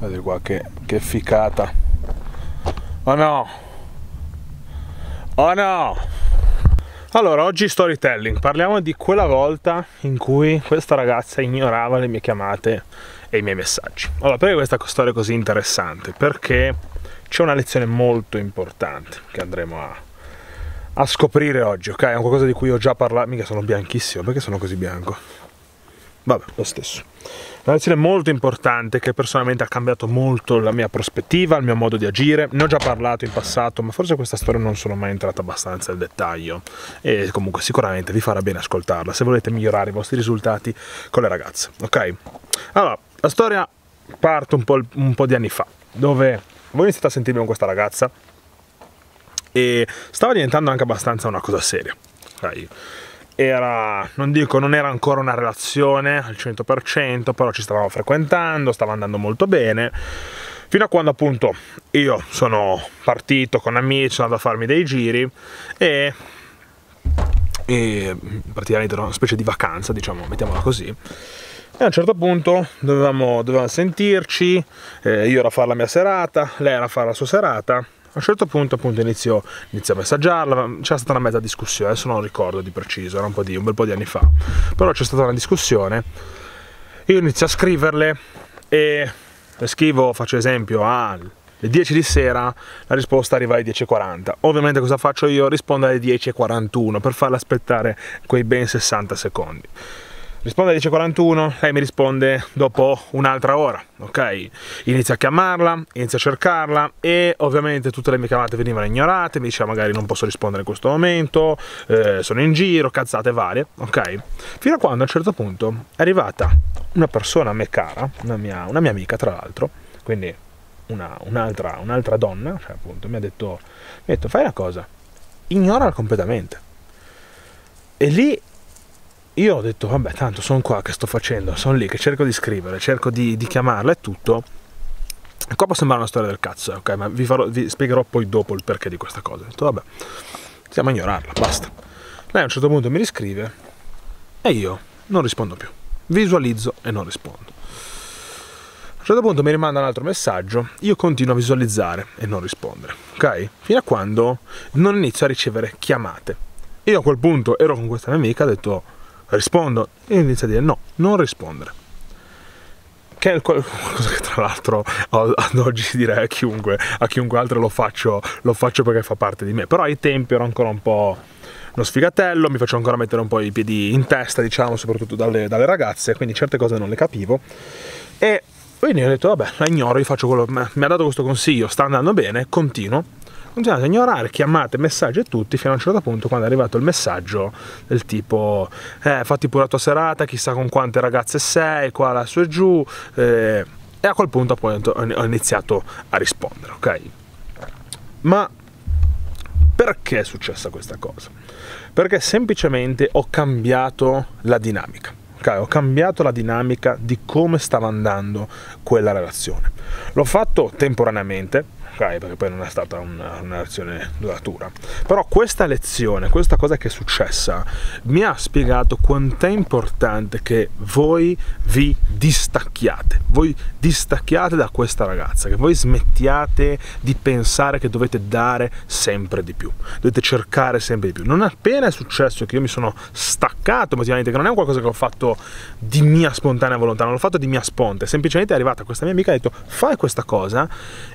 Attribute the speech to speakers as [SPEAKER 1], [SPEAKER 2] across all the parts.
[SPEAKER 1] Vedete qua che, che ficata. Oh no! Oh no! Allora, oggi storytelling. Parliamo di quella volta in cui questa ragazza ignorava le mie chiamate e i miei messaggi. Allora, perché questa storia è così interessante? Perché c'è una lezione molto importante che andremo a, a scoprire oggi, ok? È qualcosa di cui ho già parlato. Mica sono bianchissimo, perché sono così bianco? vabbè, lo stesso. Una lezione molto importante che personalmente ha cambiato molto la mia prospettiva, il mio modo di agire. Ne ho già parlato in passato, ma forse questa storia non sono mai entrata abbastanza nel dettaglio. E comunque sicuramente vi farà bene ascoltarla se volete migliorare i vostri risultati con le ragazze, ok? Allora, la storia parte un po', un po di anni fa, dove voi iniziate a sentirmi con questa ragazza e stava diventando anche abbastanza una cosa seria, ok? era, non dico, non era ancora una relazione al 100%, però ci stavamo frequentando, stava andando molto bene. Fino a quando appunto io sono partito con amici, sono andato a farmi dei giri e, e praticamente era una specie di vacanza, diciamo, mettiamola così. E a un certo punto dovevamo, dovevamo sentirci, eh, io ero a fare la mia serata, lei era a fare la sua serata a un certo punto appunto inizio, inizio a messaggiarla, c'è stata una mezza discussione, adesso non ricordo di preciso, era un, di, un bel po' di anni fa, però c'è stata una discussione, io inizio a scriverle e le scrivo, faccio esempio, alle ah, 10 di sera la risposta arriva alle 10.40. Ovviamente cosa faccio io? Rispondo alle 10.41 per farla aspettare quei ben 60 secondi. Risponde alle 10.41, lei mi risponde dopo un'altra ora, ok? Inizia a chiamarla, inizia a cercarla e ovviamente tutte le mie chiamate venivano ignorate, mi diceva magari non posso rispondere in questo momento, eh, sono in giro, cazzate varie, ok? Fino a quando a un certo punto è arrivata una persona a me cara, una mia, una mia amica tra l'altro, quindi un'altra, un donna, cioè appunto, mi ha, detto, mi ha detto fai una cosa, ignorala completamente. E lì io ho detto vabbè tanto sono qua che sto facendo, sono lì che cerco di scrivere, cerco di, di chiamarla e tutto. Qua può sembrare una storia del cazzo, ok, ma vi, farò, vi spiegherò poi dopo il perché di questa cosa. Ho detto vabbè, stiamo a ignorarla, basta. Lei a un certo punto mi riscrive e io non rispondo più. Visualizzo e non rispondo. A un certo punto mi rimanda un altro messaggio, io continuo a visualizzare e non rispondere, ok? Fino a quando non inizio a ricevere chiamate. Io a quel punto ero con questa mia amica, ho detto rispondo e inizia a dire no, non rispondere. Che è qualcosa che tra l'altro ad oggi direi a chiunque, a chiunque altro lo faccio, lo faccio perché fa parte di me, però ai tempi ero ancora un po' uno sfigatello, mi facevo ancora mettere un po' i piedi in testa, diciamo, soprattutto dalle, dalle ragazze, quindi certe cose non le capivo. E quindi ho detto, vabbè, la ignoro, io faccio quello. Mi ha dato questo consiglio, sta andando bene, continuo continuate a ignorare chiamate, messaggi e tutti fino a un certo punto quando è arrivato il messaggio del tipo eh, fatti pure la tua serata, chissà con quante ragazze sei, qua là su e giù eh, e a quel punto poi ho iniziato a rispondere, ok? Ma perché è successa questa cosa? Perché semplicemente ho cambiato la dinamica. ok? ho cambiato la dinamica di come stava andando quella relazione. L'ho fatto temporaneamente, ok perché poi non è stata una, un'azione duratura però questa lezione questa cosa che è successa mi ha spiegato quanto è importante che voi vi distacchiate voi distacchiate da questa ragazza che voi smettiate di pensare che dovete dare sempre di più dovete cercare sempre di più non appena è successo che io mi sono staccato emotivamente che non è qualcosa che ho fatto di mia spontanea volontà non l'ho fatto di mia sponte semplicemente è arrivata questa mia amica e ha detto fai questa cosa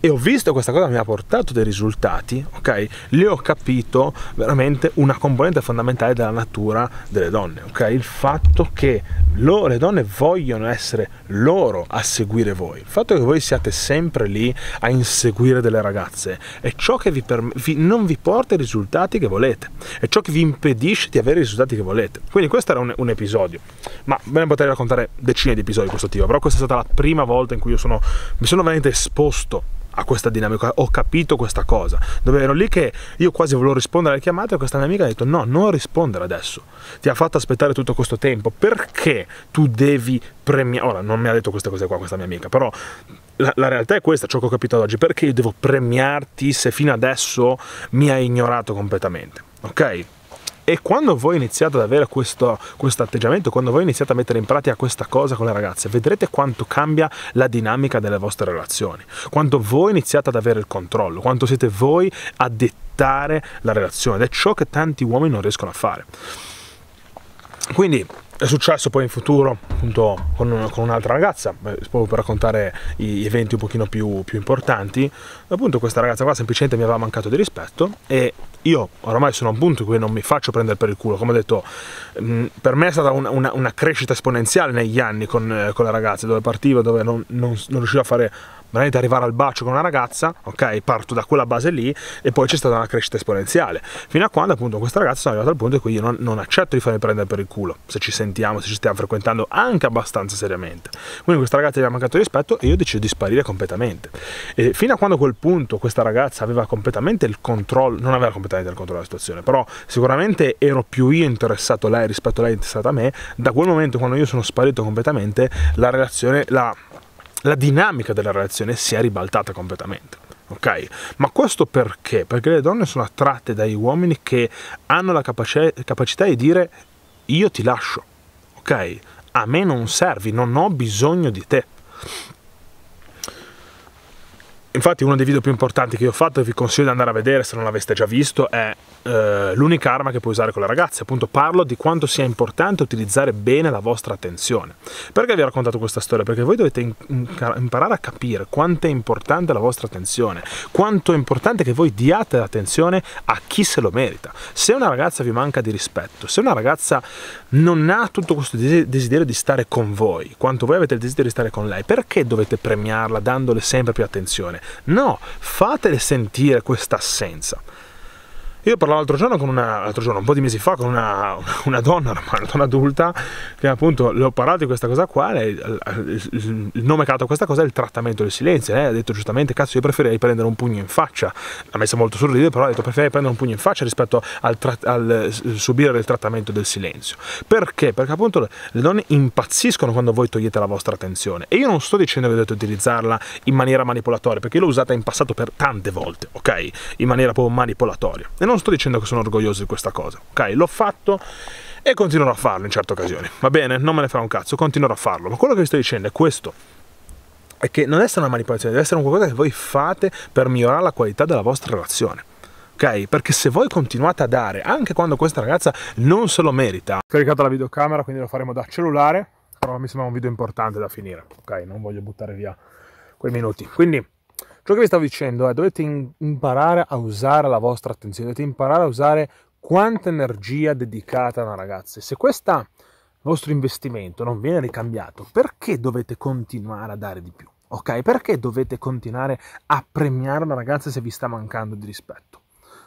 [SPEAKER 1] e ho visto questa questa cosa mi ha portato dei risultati, ok? Le ho capito veramente una componente fondamentale della natura delle donne, ok? Il fatto che loro, le donne vogliono essere loro a seguire voi, il fatto che voi siate sempre lì a inseguire delle ragazze è ciò che vi vi, non vi porta i risultati che volete, è ciò che vi impedisce di avere i risultati che volete. Quindi questo era un, un episodio, ma ve ne potrei raccontare decine di episodi di questo tipo, però questa è stata la prima volta in cui io sono, mi sono veramente esposto a questa dinamica, ho capito questa cosa. Dove ero lì che io quasi volevo rispondere alle chiamate e questa mia amica ha detto no, non rispondere adesso. Ti ha fatto aspettare tutto questo tempo perché tu devi premiare... Ora, non mi ha detto queste cose qua questa mia amica, però la, la, realtà è questa, ciò che ho capito ad oggi, perché io devo premiarti se fino adesso mi hai ignorato completamente, ok? E quando voi iniziate ad avere questo, questo atteggiamento, quando voi iniziate a mettere in pratica questa cosa con le ragazze, vedrete quanto cambia la dinamica delle vostre relazioni, Quando voi iniziate ad avere il controllo, quanto siete voi a dettare la relazione ed è ciò che tanti uomini non riescono a fare. Quindi è successo poi in futuro appunto con, con un'altra ragazza proprio per raccontare gli eventi un pochino più, più, importanti appunto questa ragazza qua semplicemente mi aveva mancato di rispetto e io oramai sono a un punto in cui non mi faccio prendere per il culo come ho detto per me è stata una, una, una crescita esponenziale negli anni con, eh, con la ragazza dove partiva dove non, non, non riuscivo a fare veramente arrivare al bacio con una ragazza, ok, parto da quella base lì e poi c'è stata una crescita esponenziale, fino a quando appunto questa ragazza sono arrivata al punto in cui io non, non accetto di farmi prendere per il culo, se ci sentiamo, se ci stiamo frequentando anche abbastanza seriamente. Quindi questa ragazza gli ha mancato rispetto e io decido di sparire completamente. E fino a quando a quel punto questa ragazza aveva completamente il controllo, non aveva completamente il controllo della situazione, però sicuramente ero più io interessato a lei rispetto a lei interessata a me, da quel momento quando io sono sparito completamente la relazione, la la dinamica della relazione si è ribaltata completamente. Ok? Ma questo perché? Perché le donne sono attratte dai uomini che hanno la capace, capacità di dire io ti lascio, ok? A me non servi, non ho bisogno di te. Infatti uno dei video più importanti che io ho fatto e vi consiglio di andare a vedere se non l'aveste già visto è eh, l'unica arma che puoi usare con le ragazze. Appunto parlo di quanto sia importante utilizzare bene la vostra attenzione. Perché vi ho raccontato questa storia? Perché voi dovete in, in, imparare a capire quanto è importante la vostra attenzione, quanto è importante che voi diate attenzione a chi se lo merita. Se una ragazza vi manca di rispetto, se una ragazza non ha tutto questo desiderio di stare con voi, quanto voi avete il desiderio di stare con lei, perché dovete premiarla dandole sempre più attenzione? No, fatele sentire questa assenza. Io parlavo l'altro giorno con una, l'altro giorno, un po' di mesi fa, con una, una donna, una donna adulta, che appunto le ho parlato di questa cosa qua, lei, il, nome che ha dato questa cosa è il trattamento del silenzio, lei ha detto giustamente, cazzo io preferirei prendere un pugno in faccia, ha messo molto sul sorridere, però ha detto preferirei prendere un pugno in faccia rispetto al, tra, al eh, subire il trattamento del silenzio. Perché? Perché appunto le donne impazziscono quando voi togliete la vostra attenzione. E io non sto dicendo che dovete utilizzarla in maniera manipolatoria, perché l'ho usata in passato per tante volte, ok? In maniera proprio manipolatoria. E non non sto dicendo che sono orgoglioso di questa cosa, ok? L'ho fatto e continuerò a farlo in certe occasioni, va bene? Non me ne fa un cazzo, continuerò a farlo, ma quello che vi sto dicendo è questo. È che non deve essere una manipolazione, deve essere qualcosa che voi fate per migliorare la qualità della vostra relazione. Ok? Perché se voi continuate a dare, anche quando questa ragazza non se lo merita. Ho caricato la videocamera, quindi lo faremo da cellulare, però mi sembra un video importante da finire, ok? Non voglio buttare via quei minuti. Quindi Ciò che vi stavo dicendo è dovete imparare a usare la vostra attenzione, dovete imparare a usare quanta energia dedicata a una ragazza. Se questo vostro investimento non viene ricambiato, perché dovete continuare a dare di più? Ok, perché dovete continuare a premiare una ragazza se vi sta mancando di rispetto?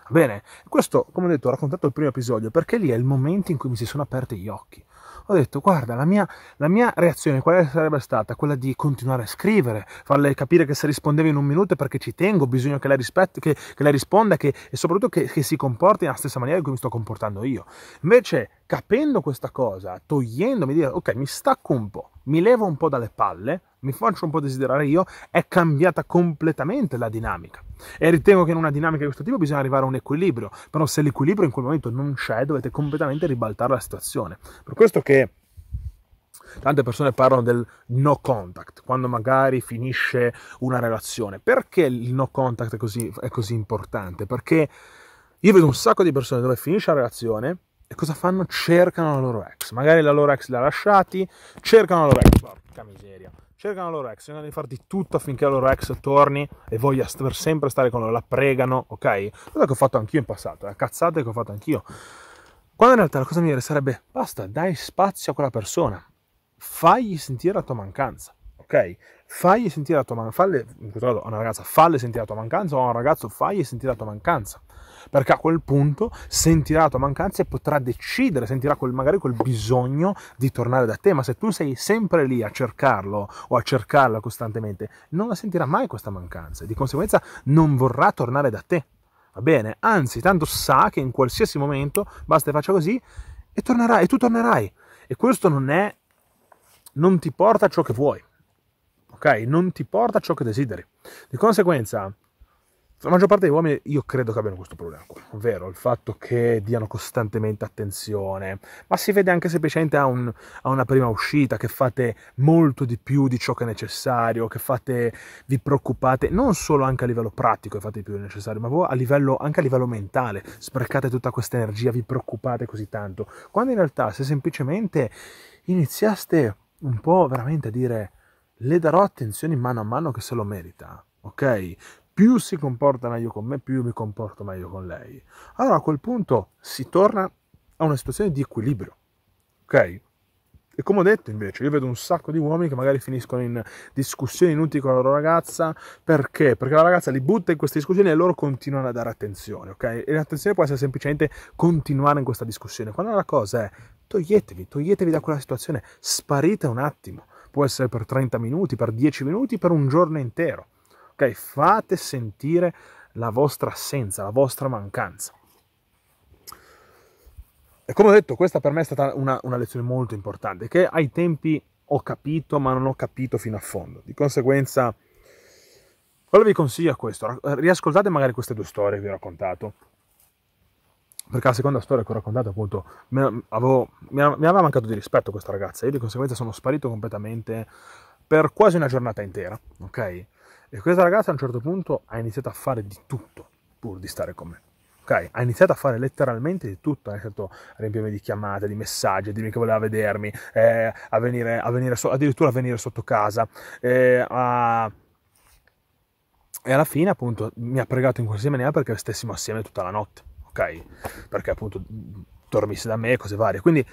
[SPEAKER 1] Bene, questo, come ho detto, ho raccontato il primo episodio perché lì è il momento in cui mi si sono aperti gli occhi ho detto guarda la mia, la mia reazione quale sarebbe stata? Quella di continuare a scrivere, farle capire che se rispondeva in un minuto è perché ci tengo, bisogno che lei, rispetti, che, che lei risponda che, e soprattutto che, che si comporti nella stessa maniera in cui mi sto comportando io. Invece capendo questa cosa, togliendomi, dire ok mi stacco un po', mi levo un po' dalle palle, mi faccio un po' desiderare io, è cambiata completamente la dinamica. E ritengo che in una dinamica di questo tipo bisogna arrivare a un equilibrio, però se l'equilibrio in quel momento non c'è, dovete completamente ribaltare la situazione. Per questo che tante persone parlano del no contact, quando magari finisce una relazione. Perché il no contact è così, è così importante? Perché io vedo un sacco di persone dove finisce la relazione e cosa fanno? Cercano la loro ex. Magari la loro ex li ha lasciati, cercano la loro ex. Porca miseria. Cercano la loro ex, cercano di farti tutto affinché la loro ex torni e voglia per sempre stare con loro. La pregano, ok? Cosa che ho fatto anch'io in passato, La eh. cazzata che ho fatto anch'io. Quando in realtà la cosa migliore sarebbe basta, dai spazio a quella persona, fagli sentire la tua mancanza ok? Fagli sentire la tua mancanza, a una ragazza, falle sentire la tua mancanza, o a un ragazzo, fagli sentire la tua mancanza. Perché a quel punto sentirà la tua mancanza e potrà decidere, sentirà quel, magari quel bisogno di tornare da te, ma se tu sei sempre lì a cercarlo o a cercarla costantemente, non la sentirà mai questa mancanza e di conseguenza non vorrà tornare da te. Va bene? Anzi, tanto sa che in qualsiasi momento basta e faccia così e tornerai, e tu tornerai. E questo non è non ti porta a ciò che vuoi ok? Non ti porta ciò che desideri. Di conseguenza, la maggior parte degli uomini io credo che abbiano questo problema qua, ovvero il fatto che diano costantemente attenzione, ma si vede anche semplicemente a, un, a, una prima uscita che fate molto di più di ciò che è necessario, che fate, vi preoccupate non solo anche a livello pratico che fate di più del necessario, ma a livello, anche a livello mentale, sprecate tutta questa energia, vi preoccupate così tanto, quando in realtà se semplicemente iniziaste un po' veramente a dire le darò attenzione mano a mano che se lo merita, ok? Più si comporta meglio con me, più io mi comporto meglio con lei. Allora a quel punto si torna a una situazione di equilibrio, ok? E come ho detto invece, io vedo un sacco di uomini che magari finiscono in discussioni inutili con la loro ragazza, perché? Perché la ragazza li butta in queste discussioni e loro continuano a dare attenzione, ok? E l'attenzione può essere semplicemente continuare in questa discussione, quando la cosa è toglietevi, toglietevi da quella situazione, sparite un attimo, può essere per 30 minuti, per 10 minuti, per un giorno intero. Ok? Fate sentire la vostra assenza, la vostra mancanza. E come ho detto, questa per me è stata una, una lezione molto importante, che ai tempi ho capito, ma non ho capito fino a fondo. Di conseguenza, quello vi consiglio è questo. Riascoltate magari queste due storie che vi ho raccontato perché la seconda storia che ho raccontato appunto mi, avevo, mi, aveva mancato di rispetto questa ragazza io di conseguenza sono sparito completamente per quasi una giornata intera ok e questa ragazza a un certo punto ha iniziato a fare di tutto pur di stare con me ok ha iniziato a fare letteralmente di tutto ha iniziato a riempirmi di chiamate di messaggi a dirmi che voleva vedermi eh, a venire, a venire so- addirittura a venire sotto casa eh, a e alla fine appunto mi ha pregato in qualsiasi maniera perché stessimo assieme tutta la notte ok? Perché appunto dormisse da me e cose varie. Quindi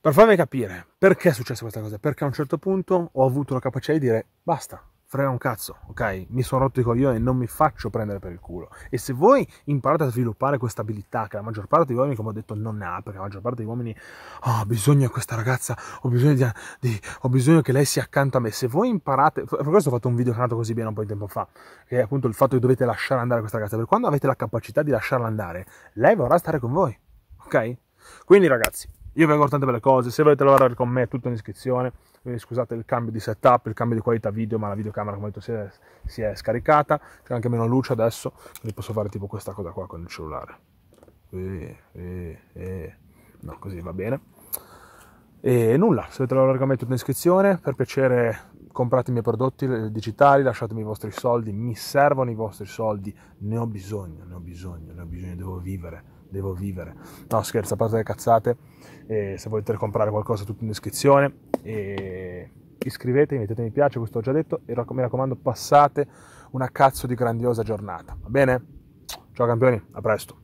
[SPEAKER 1] per farmi capire perché è successa questa cosa, perché a un certo punto ho avuto la capacità di dire basta, frega un cazzo, ok? Mi sono rotto i coglioni, e non mi faccio prendere per il culo. E se voi imparate a sviluppare questa abilità, che la maggior parte di uomini, come ho detto, non ha, perché la maggior parte degli uomini, oh, bisogno di questa ragazza, ho bisogno, di, di, ho bisogno che lei sia accanto a me. Se voi imparate, per questo ho fatto un video che è nato così bene un po' di tempo fa, che è appunto il fatto che dovete lasciare andare questa ragazza, perché quando avete la capacità di lasciarla andare, lei vorrà stare con voi, ok? Quindi ragazzi, io vi auguro tante belle cose, se volete lavorare con me è tutto in iscrizione eh, scusate il cambio di setup, il cambio di qualità video, ma la videocamera come ho detto si è, si è scaricata, c'è anche meno luce adesso, quindi posso fare tipo questa cosa qua con il cellulare. E, eh, e, eh, e. Eh. No, così va bene. E nulla, se avete l'allargamento in descrizione, per piacere comprate i miei prodotti digitali, lasciatemi i vostri soldi, mi servono i vostri soldi, ne ho bisogno, ne ho bisogno, ne ho bisogno, devo vivere, devo vivere. No scherzo, a parte le cazzate, e se volete comprare qualcosa tutto in descrizione, e iscrivetevi, mettete mi piace, questo ho già detto, e mi raccomando passate una cazzo di grandiosa giornata, va bene? Ciao campioni, a presto!